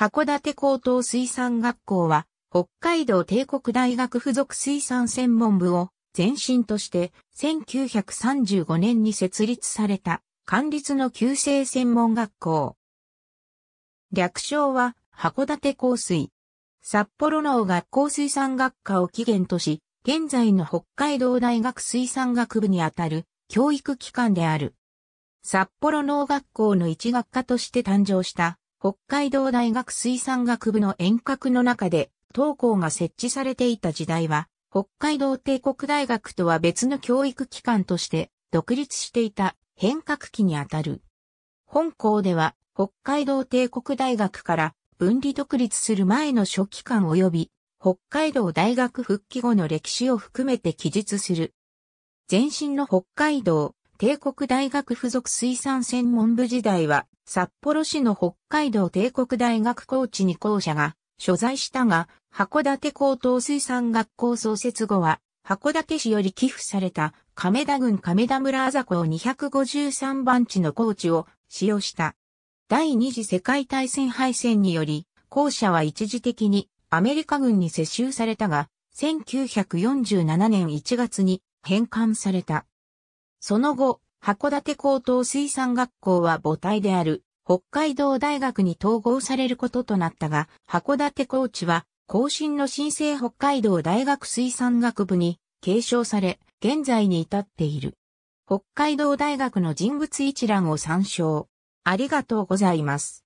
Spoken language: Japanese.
函館高等水産学校は、北海道帝国大学附属水産専門部を前身として、1935年に設立された、管立の旧制専門学校。略称は、函館高水。札幌農学校水産学科を起源とし、現在の北海道大学水産学部にあたる教育機関である。札幌農学校の一学科として誕生した北海道大学水産学部の遠隔の中で、東校が設置されていた時代は、北海道帝国大学とは別の教育機関として独立していた変革期にあたる。本校では北海道帝国大学から分離独立する前の初期間及び北海道大学復帰後の歴史を含めて記述する。前身の北海道帝国大学附属水産専門部時代は札幌市の北海道帝国大学高知に校舎が所在したが、函館高等水産学校創設後は、函館市より寄付された亀田郡亀田村あざこ253番地の高知を使用した。第二次世界大戦敗戦により、校舎は一時的にアメリカ軍に接収されたが、1947年1月に返還された。その後、函館高等水産学校は母体である北海道大学に統合されることとなったが、函館高知は後進の新生北海道大学水産学部に継承され、現在に至っている。北海道大学の人物一覧を参照。ありがとうございます。